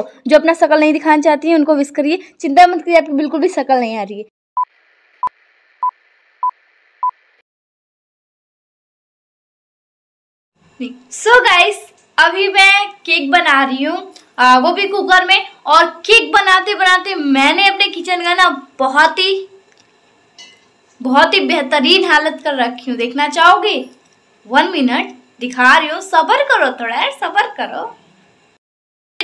जो अपना शकल नहीं दिखाना चाहती है उनको विश करिए चिंता मत करिए आपकी बिल्कुल भी शकल नहीं आ रही है सो so गाइस अभी मैं केक बना रही हूँ वो भी कुकर में और केक बनाते बनाते मैंने अपने किचन का ना बहुत ही बहुत ही बेहतरीन हालत कर रखी हूँ देखना चाहोगे वन मिनट दिखा रही हूँ सबर करो थोड़ा यार सबर करो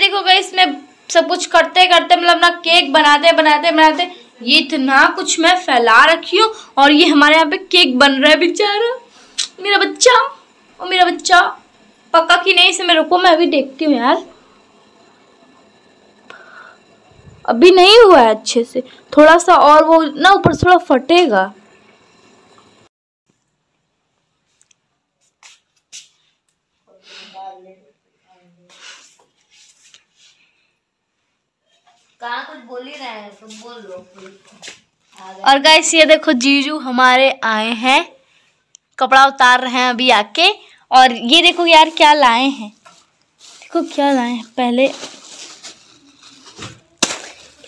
देखो गई इसमें सब कुछ करते करते मतलब ना केक बनाते बनाते बनाते ये इतना कुछ मैं फैला रखी हूँ और ये हमारे यहाँ पे केक बन रहा है बेचारा मेरा बच्चा और मेरा बच्चा पक्का कि नहीं इसे मैं रुको मैं अभी देखती हूँ यार अभी नहीं हुआ है अच्छे से थोड़ा सा और वो ना ऊपर थोड़ा फटेगा तो और गाइस ये देखो जीजू हमारे आए हैं कपड़ा उतार रहे हैं अभी आके और ये देखो यार क्या लाए हैं देखो क्या लाए हैं पहले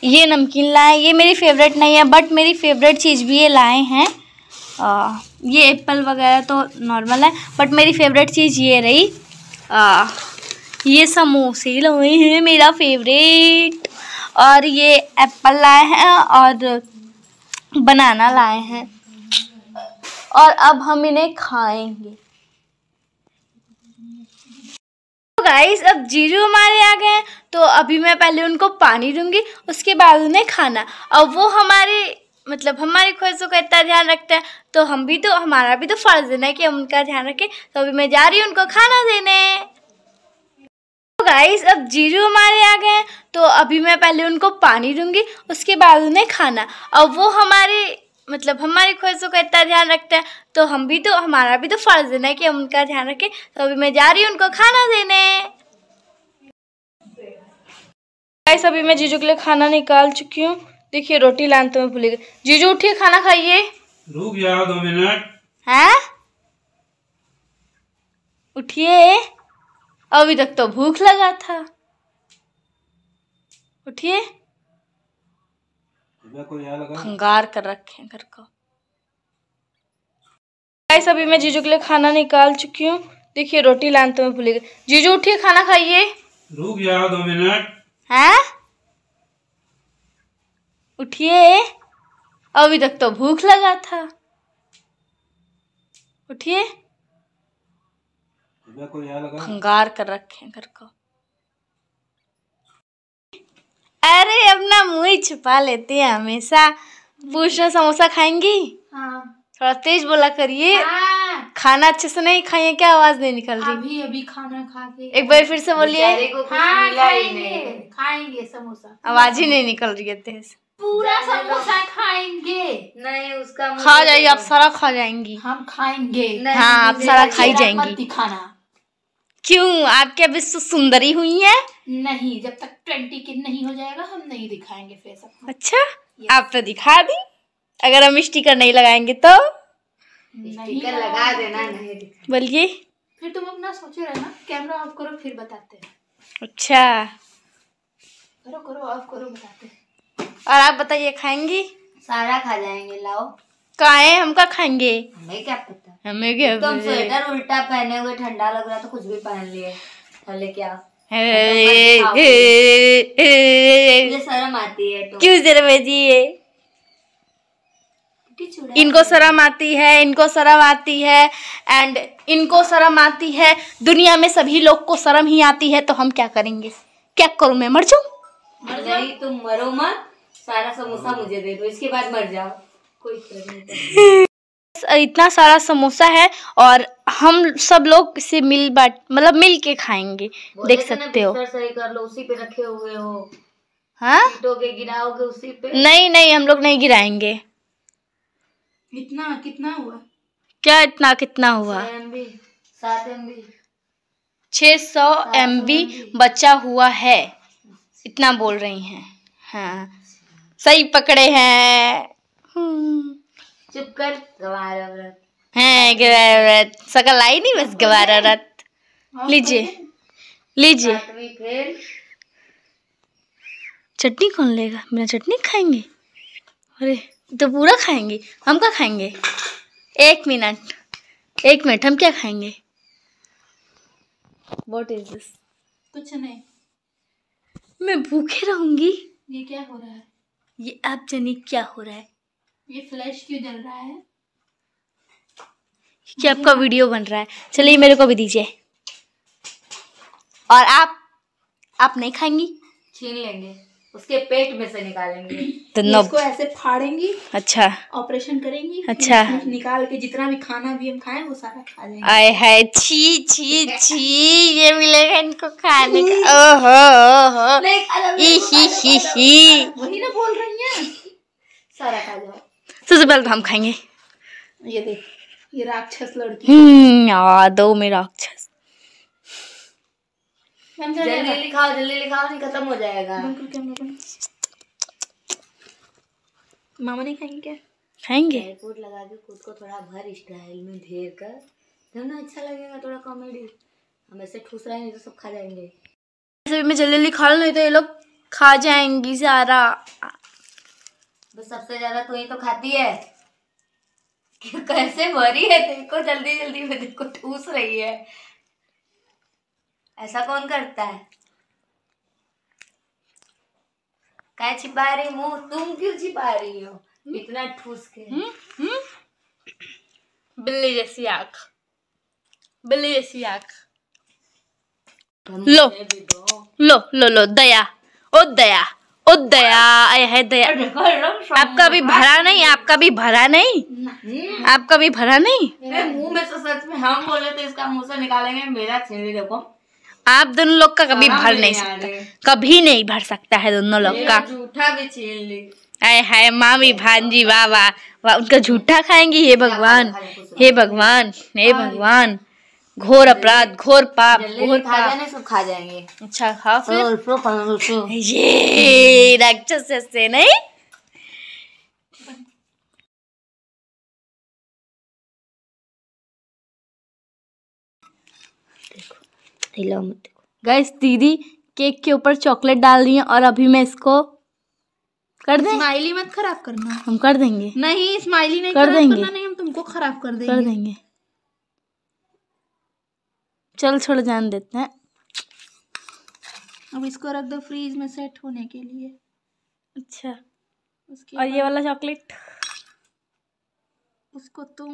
ये नमकीन लाए ये मेरी फेवरेट नहीं है बट मेरी फेवरेट चीज़ भी ये लाए हैं आ, ये एप्पल वगैरह तो नॉर्मल है बट मेरी फेवरेट चीज़ ये रही आ, ये समोसे लाए हैं मेरा फेवरेट और ये एप्पल लाए हैं और बनाना लाए हैं और अब हम इन्हें खाएंगे गाइस तो अब जीजू हमारे आ गए हैं तो अभी मैं पहले उनको पानी दूंगी उसके बाद उन्हें खाना और वो हमारे मतलब हमारी ख्वाहिशों का इतना ध्यान रखता है तो हम भी तो हमारा भी तो फर्ज है ना कि हम उनका ध्यान रखें तो अभी मैं जा रही हूँ उनको खाना देने गाइस अब जीजू हमारे आ गए हैं तो अभी मैं पहले उनको पानी दूंगी उसके बाद उन्हें खाना और वो हमारे मतलब हमारी ख्वाहिशों का इतना ध्यान रखते हैं तो हम भी तो हमारा भी तो फर्ज है ना कि हम उनका ध्यान रखें तो अभी मैं जा रही हूँ उनको खाना देने गाइस अभी मैं जीजू के लिए खाना निकाल चुकी हूँ देखिए रोटी लाने तो मैं भूल गई जीजू उठिए खाना खाइए रुक जाओ दो मिनट हैं उठिए अभी तक तो भूख लगा था उठिए खंगार कर रखे घर को गाइस अभी मैं जीजू के लिए खाना निकाल चुकी हूँ देखिए रोटी लान तो मैं भूल गई जीजू उठिए खाना खाइए रुक जाओ दो मिनट हैं उठिए अभी तक तो भूख लगा था उठिए खंगार कर रखे हैं घर को अरे अपना मुंह ही छुपा लेते हैं हमेशा पूछना समोसा खाएंगी हाँ। थोड़ा तेज बोला करिए हाँ। खाना अच्छे से नहीं खाइए क्या आवाज नहीं निकल रही अभी अभी खाना खा के एक बार फिर से बोलिए हाँ, खाएंगे खाएंगे समोसा आवाज ही नहीं निकल रही है तेज पूरा समोसा खाएंगे नहीं उसका खा जाइए आप सारा खा जाएंगी हम खाएंगे हाँ आप सारा खाई जाएंगी खाना क्यों आप क्या विश्व सुंदरी हुई है नहीं जब तक ट्वेंटी के नहीं हो जाएगा हम नहीं दिखाएंगे फेस अपना अच्छा आप तो दिखा दी अगर हम स्टिकर नहीं लगाएंगे तो स्टिकर लगा देना नहीं बोलिए फिर तुम अपना सोचे रहना कैमरा ऑफ करो फिर बताते अच्छा करो करो ऑफ करो बताते और आप बताइए खाएंगी सारा खा जाएंगे लाओ काहे हम का खाएंगे हमें क्या पता हमें क्या तुम स्वेटर उल्टा पहने हुए ठंडा लग रहा तो कुछ भी पहन लिए पहले क्या तो मुझे शर्म आती है तो। क्यों शर्म आती है इनको शर्म आती है इनको शर्म आती है एंड इनको शर्म आती है दुनिया में सभी लोग को शर्म ही आती है तो हम क्या करेंगे क्या करूं मैं मर जाऊं मर जाऊं तुम मरो मत सारा समोसा मुझे दे दो इसके बाद मर जाओ इतना सारा समोसा है और हम सब लोग इसे मिल बाट मतलब मिल के खाएंगे देख सकते हो हाँ? नहीं नहीं हम लोग नहीं गिराएंगे इतना कितना हुआ क्या इतना कितना हुआ छ सौ एम बी बचा हुआ है इतना बोल रही हैं हाँ सही पकड़े हैं चुप कर गवारा व्रत है गवारा व्रत सकल आई नहीं बस गवारा व्रत लीजिए लीजिए चटनी कौन लेगा बिना चटनी खाएंगे अरे तो पूरा खाएंगे हम क्या खाएंगे एक मिनट एक मिनट हम क्या खाएंगे वॉट इज दिस कुछ नहीं मैं भूखे रहूंगी ये क्या हो रहा है ये आप जानिए क्या हो रहा है ये फ्लैश क्यों जल रहा है ये आपका वीडियो बन रहा है चलिए मेरे को भी दीजिए और आप आप नहीं खाएंगी छीन लेंगे उसके पेट में से निकालेंगे तो इसको ऐसे फाड़ेंगी अच्छा ऑपरेशन करेंगी अच्छा निकाल के जितना भी खाना भी हम खाएं वो सारा खा लेंगे आए हाय छी छी छी ये मिलेगा इनको खाने का ओहो ओहो ही ही ही वही ना बोल रही है सारा खा जाओ सबसे पहले तो हम खाएंगे ये देख ये राक्षस लड़की हम्म दो में राक्षस जल्दी लिखाओ जल्दी लिखाओ नहीं खत्म हो जाएगा मामा नहीं खाएंगे क्या खाएंगे कूद लगा के खुद को थोड़ा भर स्टाइल में घेर कर जब ना अच्छा लगेगा थोड़ा कॉमेडी हम ऐसे ठूस रहे नहीं तो सब खा जाएंगे ऐसे भी मैं जल्दी जल्दी खा लो नहीं तो ये लोग खा जाएंगी सारा तो सबसे ज्यादा तू ही तो खाती है कैसे मरी है देखो जल्दी जल्दी में देखो ठूस रही है ऐसा कौन करता है क्या छिपा रही मुंह तुम क्यों छिपा रही हो हम्म? इतना ठूस के हम्म? हम्म? बिल्ली जैसी आंख बिल्ली जैसी आंख लो लो लो लो दया ओ दया उदया है दया आपका भी भरा नहीं आपका भी भरा नहीं आपका भी भरा नहीं मुंह में तो सच में हम बोले तो इसका मुंह से निकालेंगे मेरा छेली देखो आप दोनों लोग का कभी भर नहीं सकता कभी नहीं भर सकता है दोनों लोग का झूठा भी छीन ली आए हाय मामी भांजी वाह वाह वा, उनका झूठा खाएंगी हे भगवान हे भगवान हे भगवान घोर अपराध घोर पाप घोर पाप सब खा जाएंगे अच्छा खा फिर ये राक्षस से नहीं गैस दीदी केक के ऊपर चॉकलेट डाल रही है और अभी मैं इसको कर दें स्माइली मत खराब करना हम कर देंगे नहीं स्माइली नहीं कर देंगे नहीं हम तुमको खराब कर देंगे कर देंगे चल छोड़ जान देते हैं अब इसको रख दो फ्रीज में सेट होने के लिए अच्छा उसके और ये वाला चॉकलेट उसको तुम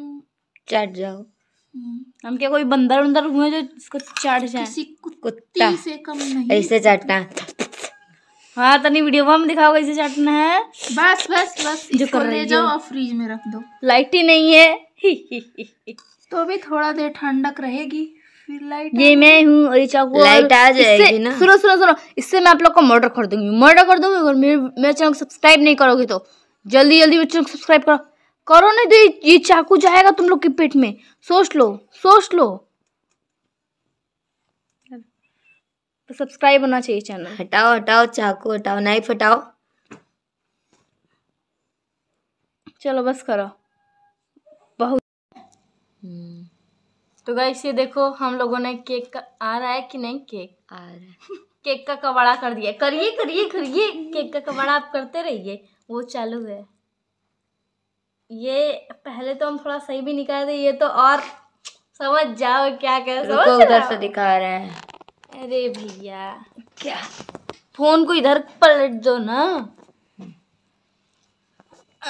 चाट जाओ हम्म। हम क्या कोई बंदर उंदर हुए जो इसको चाट जाए किसी कुत्ता से कम नहीं ऐसे चाटना हाँ तो नहीं वीडियो में दिखाओ कैसे चाटना है बस बस बस जो कर ले जाओ और फ्रीज में रख दो लाइट ही नहीं है ही ही ही तो भी थोड़ा देर ठंडक रहेगी ये मैं हूँ और ये चाकू लाइट आ जाएगी ना सुनो सुनो सुनो इससे मैं आप लोग को मर्डर कर दूंगी मर्डर कर दूंगी अगर मेरे मेरे चैनल को सब्सक्राइब नहीं करोगे तो जल्दी जल्दी मेरे चैनल को सब्सक्राइब करो करो नहीं तो ये चाकू जाएगा तुम लोग के पेट में सोच लो सोच लो तो सब्सक्राइब होना चाहिए चैनल हटाओ हटाओ चाकू हटाओ नाइफ हटाओ चलो बस करो तो गाइस ये देखो हम लोगों ने केक का आ रहा है कि नहीं केक आ रहा है केक का कबाड़ा कर दिया करिए करिए करिए केक का कबाड़ा आप करते रहिए वो चालू है ये पहले तो हम थोड़ा सही भी निकाल थे ये तो और समझ जाओ क्या कर रुको उधर से दिखा रहे हैं अरे भैया क्या फोन को इधर पलट दो ना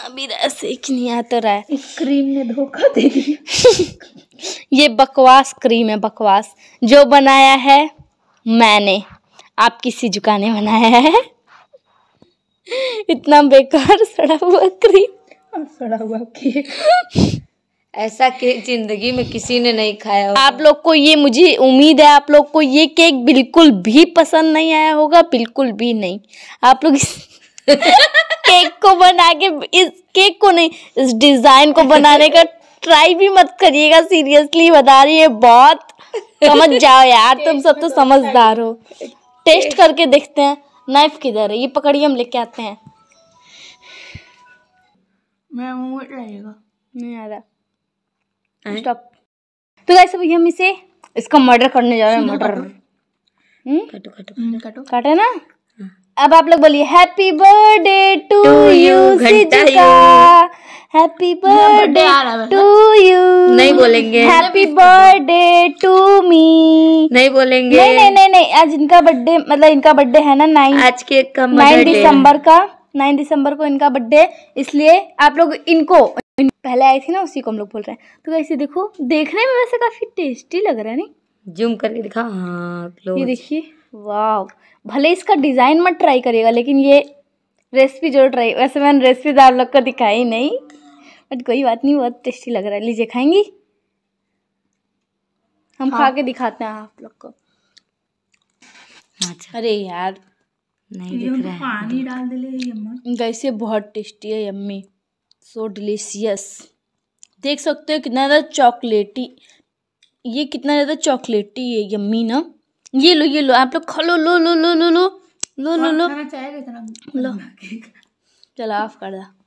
अभी रस एक नहीं आता तो रहा है क्रीम ने धोखा दे दिया ये बकवास क्रीम है बकवास जो बनाया है मैंने आप किसी जुका ने बनाया है इतना बेकार सड़ा हुआ क्रीम सड़ा हुआ ऐसा केक जिंदगी में किसी ने नहीं खाया होगा। आप लोग को ये मुझे उम्मीद है आप लोग को ये केक बिल्कुल भी पसंद नहीं आया होगा बिल्कुल भी नहीं आप लोग इस केक को बना के इस केक को नहीं इस डिजाइन को बनाने का ट्राई भी मत करिएगा सीरियसली बता रही है बहुत समझ जाओ यार तुम सब तो समझदार हो टेस्ट करके देखते हैं नाइफ किधर है ये पकड़िए हम लेके आते हैं मैं नहीं आ रहा स्टॉप तो हम इसे इसका मर्डर करने जा रहे हैं मर्डर हम्म? काटो काटो हम्म, काटो काटो काटे ना अब आप लोग बोलिए happy birthday to you Shizuka happy birthday to you नहीं बोलेंगे हैप्पी बर्थडे टू मी नहीं बोलेंगे नहीं नहीं नहीं नहीं आज इनका बर्थडे मतलब इनका बर्थडे है ना नाइन आज के कम नाइन दिसंबर का नाइन दिसंबर को इनका बर्थडे इसलिए आप लोग इनको पहले आई थी ना उसी को हम लोग बोल रहे हैं तो वैसे देखो देखने में वैसे काफी टेस्टी लग रहा है नहीं जूम करके दिखा हाँ आप लोग ये देखिए वाह भले इसका डिज़ाइन मत ट्राई करिएगा लेकिन ये रेसिपी जरूर ट्राई वैसे मैंने रेसिपी तो आप लोग को दिखाई नहीं बट कोई बात नहीं बहुत टेस्टी लग रहा है लीजिए खाएंगी हम हाँ। खा के दिखाते हैं आप लोग को अच्छा अरे यार नहीं दिख रहा है पानी डाल दे वैसे ये बहुत टेस्टी है यम्मी सो डिलीशियस देख सकते हो कितना ज़्यादा चॉकलेटी ये कितना ज़्यादा चॉकलेटी है यम्मी ना ये लो ये लो आप लोग खा लो लो लो लो लो लो लो लो लो लो चला ऑफ कर दा